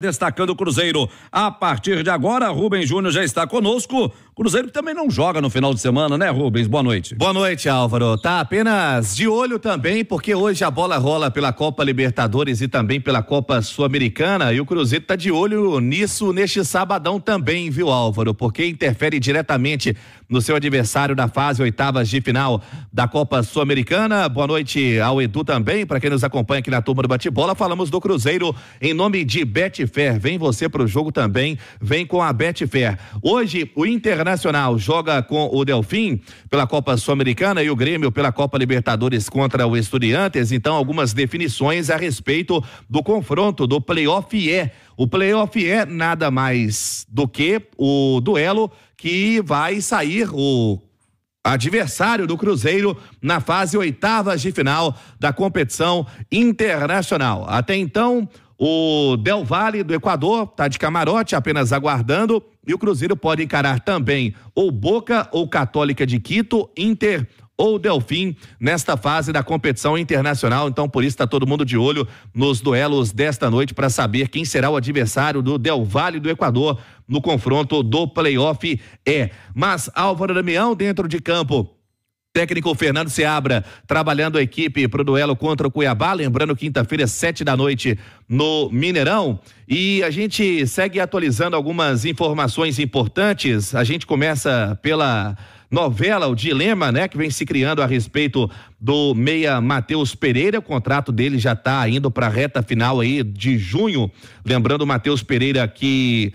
destacando o Cruzeiro. A partir de agora, Rubens Júnior já está conosco. Cruzeiro que também não joga no final de semana, né, Rubens? Boa noite. Boa noite, Álvaro. Tá apenas de olho também, porque hoje a bola rola pela Copa Libertadores e também pela Copa Sul-Americana. E o Cruzeiro tá de olho nisso neste sabadão também, viu, Álvaro? Porque interfere diretamente no seu adversário na fase oitavas de final da Copa Sul-Americana. Boa noite ao Edu também, para quem nos acompanha aqui na turma do bate-bola. Falamos do Cruzeiro em nome de Bet Betfair. Vem você para o jogo também. Vem com a Betfair. Hoje, o Internacional joga com o Delfim pela Copa Sul-Americana e o Grêmio pela Copa Libertadores contra o Estudiantes. Então, algumas definições a respeito do confronto do Playoff é. O Playoff é nada mais do que o duelo que vai sair o adversário do Cruzeiro na fase oitavas de final da competição internacional. Até então, o Del Valle do Equador está de camarote, apenas aguardando. E o Cruzeiro pode encarar também ou Boca ou Católica de Quito, Inter ou Delfim nesta fase da competição internacional. Então, por isso está todo mundo de olho nos duelos desta noite para saber quem será o adversário do Del Valle do Equador no confronto do playoff E. É, mas Álvaro Damião dentro de campo Técnico Fernando Seabra trabalhando a equipe para o duelo contra o Cuiabá. Lembrando, quinta-feira, sete da noite, no Mineirão. E a gente segue atualizando algumas informações importantes. A gente começa pela novela, o dilema, né, que vem se criando a respeito do meia Matheus Pereira. O contrato dele já está indo para a reta final aí de junho. Lembrando, Matheus Pereira que. Aqui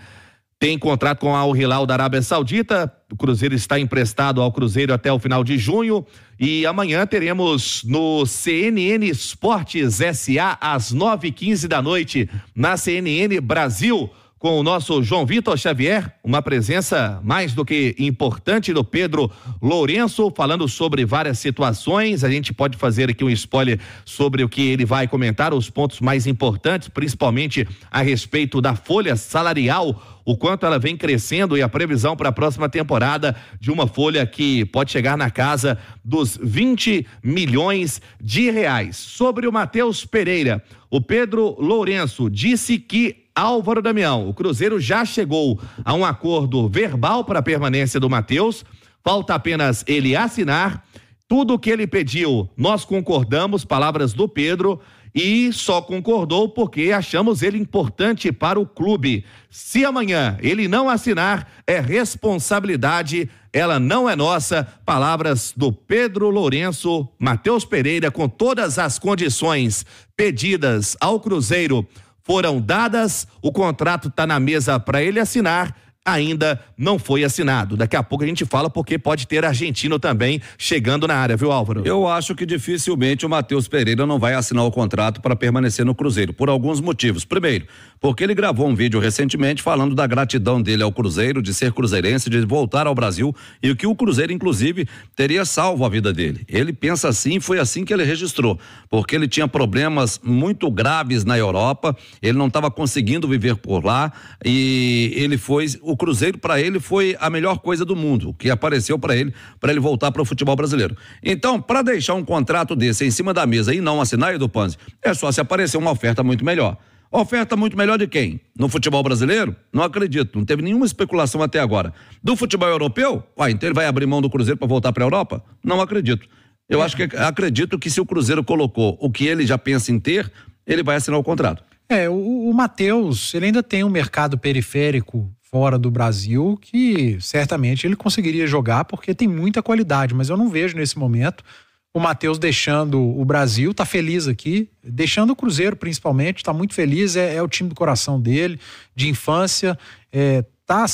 tem contrato com a Al Hilal da Arábia Saudita. O Cruzeiro está emprestado ao Cruzeiro até o final de junho. E amanhã teremos no CNN Esportes SA às 9h15 da noite, na CNN Brasil com o nosso João Vitor Xavier, uma presença mais do que importante do Pedro Lourenço, falando sobre várias situações. A gente pode fazer aqui um spoiler sobre o que ele vai comentar, os pontos mais importantes, principalmente a respeito da folha salarial, o quanto ela vem crescendo e a previsão para a próxima temporada de uma folha que pode chegar na casa dos 20 milhões de reais. Sobre o Matheus Pereira, o Pedro Lourenço disse que Álvaro Damião. O Cruzeiro já chegou a um acordo verbal para a permanência do Matheus. Falta apenas ele assinar. Tudo o que ele pediu, nós concordamos, palavras do Pedro, e só concordou porque achamos ele importante para o clube. Se amanhã ele não assinar, é responsabilidade, ela não é nossa. Palavras do Pedro Lourenço, Matheus Pereira, com todas as condições pedidas ao Cruzeiro foram dadas, o contrato está na mesa para ele assinar ainda não foi assinado. Daqui a pouco a gente fala porque pode ter argentino também chegando na área, viu, Álvaro? Eu acho que dificilmente o Matheus Pereira não vai assinar o contrato para permanecer no Cruzeiro, por alguns motivos. Primeiro, porque ele gravou um vídeo recentemente falando da gratidão dele ao Cruzeiro, de ser cruzeirense, de voltar ao Brasil e o que o Cruzeiro, inclusive, teria salvo a vida dele. Ele pensa assim, foi assim que ele registrou, porque ele tinha problemas muito graves na Europa, ele não estava conseguindo viver por lá e ele foi o o Cruzeiro para ele foi a melhor coisa do mundo, que apareceu para ele, para ele voltar para o futebol brasileiro. Então, para deixar um contrato desse em cima da mesa e não assinar, Edu Panzi, é só se aparecer uma oferta muito melhor. Oferta muito melhor de quem? No futebol brasileiro? Não acredito, não teve nenhuma especulação até agora. Do futebol europeu? Ah, então ele vai abrir mão do Cruzeiro para voltar para a Europa? Não acredito. Eu é. acho que acredito que se o Cruzeiro colocou o que ele já pensa em ter, ele vai assinar o contrato. É, o, o Matheus, ele ainda tem um mercado periférico fora do Brasil que certamente ele conseguiria jogar porque tem muita qualidade, mas eu não vejo nesse momento o Matheus deixando o Brasil, tá feliz aqui, deixando o Cruzeiro principalmente, tá muito feliz, é, é o time do coração dele, de infância, é, tá,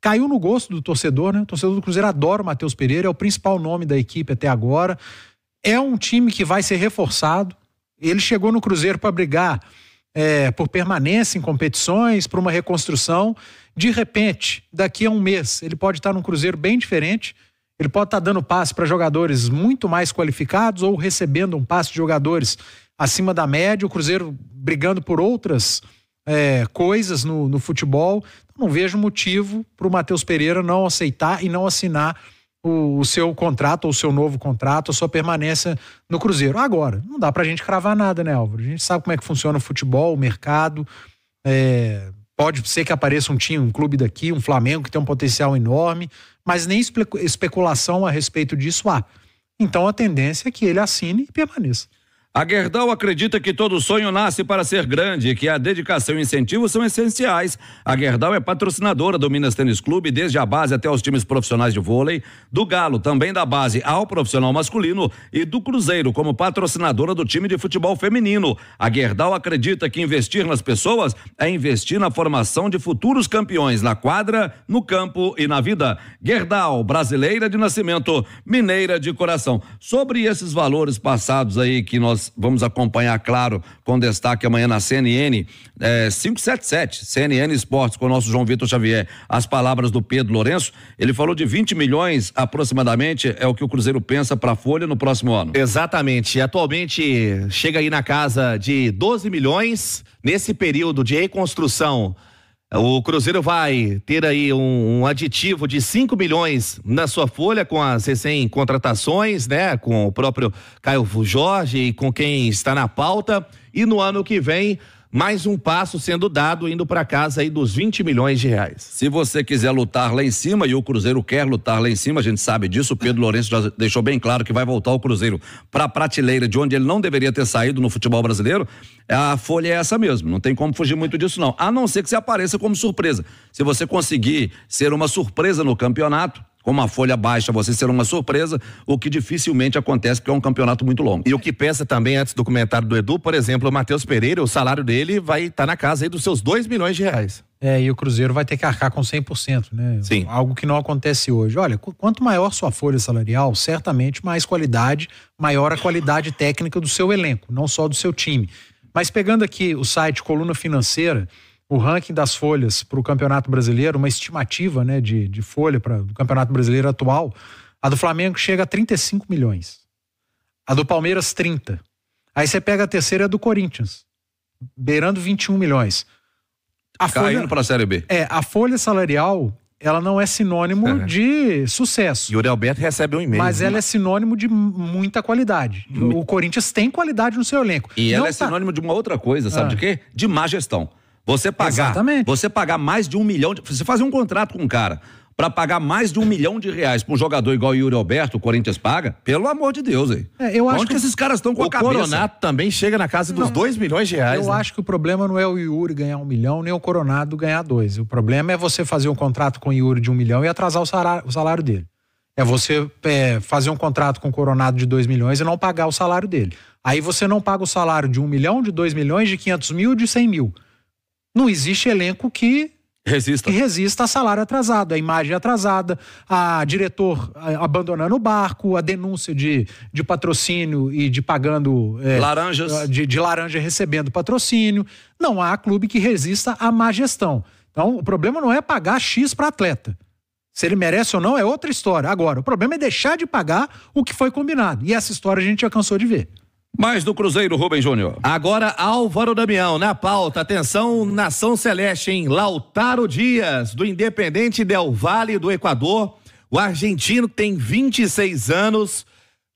caiu no gosto do torcedor, né? O torcedor do Cruzeiro adora o Matheus Pereira, é o principal nome da equipe até agora. É um time que vai ser reforçado. Ele chegou no Cruzeiro para brigar é, por permanência em competições, para uma reconstrução. De repente, daqui a um mês, ele pode estar num Cruzeiro bem diferente. Ele pode estar dando passe para jogadores muito mais qualificados ou recebendo um passe de jogadores acima da média. O Cruzeiro brigando por outras é, coisas no, no futebol. Não vejo motivo para o Matheus Pereira não aceitar e não assinar o, o seu contrato ou o seu novo contrato, a sua permanência no Cruzeiro. Agora, não dá para a gente cravar nada, né, Álvaro? A gente sabe como é que funciona o futebol, o mercado. É, pode ser que apareça um time, um clube daqui, um Flamengo que tem um potencial enorme, mas nem especulação a respeito disso há. Então a tendência é que ele assine e permaneça. A Gerdau acredita que todo sonho nasce para ser grande e que a dedicação e incentivo são essenciais. A Gerdau é patrocinadora do Minas Tênis Clube, desde a base até os times profissionais de vôlei, do Galo, também da base ao profissional masculino e do Cruzeiro, como patrocinadora do time de futebol feminino. A Gerdau acredita que investir nas pessoas é investir na formação de futuros campeões na quadra, no campo e na vida. Gerdau, brasileira de nascimento, mineira de coração. Sobre esses valores passados aí que nós vamos acompanhar, claro, com destaque amanhã na CNN é, 577, CNN Esportes, com o nosso João Vitor Xavier. As palavras do Pedro Lourenço, ele falou de 20 milhões aproximadamente, é o que o Cruzeiro pensa para a Folha no próximo ano. Exatamente. Atualmente chega aí na casa de 12 milhões. Nesse período de reconstrução o Cruzeiro vai ter aí um, um aditivo de 5 milhões na sua folha com as recém-contratações, né? Com o próprio Caio Jorge e com quem está na pauta. E no ano que vem mais um passo sendo dado indo para casa aí dos 20 milhões de reais. Se você quiser lutar lá em cima e o Cruzeiro quer lutar lá em cima, a gente sabe disso, o Pedro Lourenço já deixou bem claro que vai voltar o Cruzeiro para a prateleira de onde ele não deveria ter saído no futebol brasileiro. A folha é essa mesmo, não tem como fugir muito disso não. A não ser que você apareça como surpresa. Se você conseguir ser uma surpresa no campeonato, com uma folha baixa, você será uma surpresa, o que dificilmente acontece, porque é um campeonato muito longo. E o que pensa também, antes do comentário do Edu, por exemplo, o Matheus Pereira, o salário dele vai estar tá na casa aí dos seus 2 milhões de reais. É, e o Cruzeiro vai ter que arcar com 100%, né? Sim. Algo que não acontece hoje. Olha, quanto maior sua folha salarial, certamente mais qualidade, maior a qualidade técnica do seu elenco, não só do seu time. Mas pegando aqui o site Coluna Financeira, o ranking das folhas para o Campeonato Brasileiro, uma estimativa né, de, de folha para do Campeonato Brasileiro atual, a do Flamengo chega a 35 milhões. A do Palmeiras, 30. Aí você pega a terceira a do Corinthians, beirando 21 milhões. A Caindo para a Série B. É, a folha salarial, ela não é sinônimo é. de sucesso. E o Alberto recebe um e-mail. Mas né? ela é sinônimo de muita qualidade. O Corinthians tem qualidade no seu elenco. E não ela é tá sinônimo de uma outra coisa, sabe ah. de quê? De má gestão. Você pagar, Exatamente. você pagar mais de um milhão, de, você fazer um contrato com um cara para pagar mais de um milhão de reais para um jogador igual o Yuri Alberto, o Corinthians paga? Pelo amor de Deus, hein É, eu acho Onde que esses caras estão com a cabeça? O Coronado também chega na casa dos não, dois milhões de reais. Eu né? acho que o problema não é o Yuri ganhar um milhão, nem o Coronado ganhar dois. O problema é você fazer um contrato com o Yuri de um milhão e atrasar o salário, o salário dele. É você é, fazer um contrato com o Coronado de dois milhões e não pagar o salário dele. Aí você não paga o salário de um milhão, de dois milhões, de quinhentos mil, de cem mil não existe elenco que resista. que resista a salário atrasado, a imagem atrasada, a diretor abandonando o barco, a denúncia de, de patrocínio e de pagando. É, Laranjas. De, de laranja recebendo patrocínio. Não há clube que resista à má gestão. Então, o problema não é pagar X para atleta. Se ele merece ou não é outra história. Agora, o problema é deixar de pagar o que foi combinado. E essa história a gente já cansou de ver. Mais do Cruzeiro, Rubem Júnior. Agora Álvaro Damião, na pauta. Atenção, Nação Celeste, em Lautaro Dias, do Independente Del Valle do Equador. O argentino tem 26 anos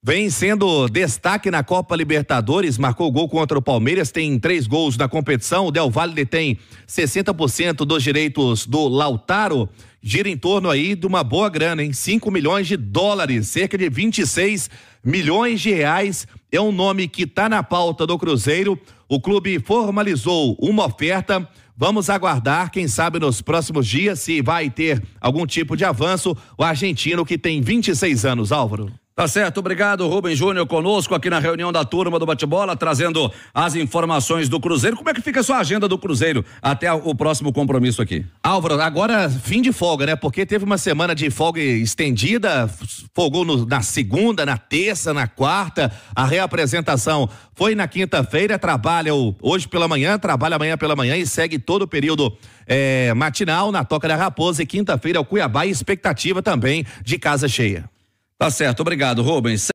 Vem sendo destaque na Copa Libertadores, marcou gol contra o Palmeiras, tem três gols na competição. O Del Valle detém 60% dos direitos do Lautaro. Gira em torno aí de uma boa grana, em 5 milhões de dólares, cerca de 26 milhões de reais. É um nome que está na pauta do Cruzeiro. O clube formalizou uma oferta. Vamos aguardar, quem sabe nos próximos dias, se vai ter algum tipo de avanço. O argentino que tem 26 anos, Álvaro. Tá certo, obrigado Rubem Júnior conosco aqui na reunião da turma do bate-bola, trazendo as informações do Cruzeiro. Como é que fica a sua agenda do Cruzeiro até o próximo compromisso aqui? Álvaro, agora fim de folga, né? Porque teve uma semana de folga estendida, folgou no, na segunda, na terça, na quarta. A reapresentação foi na quinta-feira, trabalha hoje pela manhã, trabalha amanhã pela manhã e segue todo o período é, matinal na Toca da Raposa e quinta-feira o Cuiabá e expectativa também de casa cheia. Tá certo, obrigado, Rubens.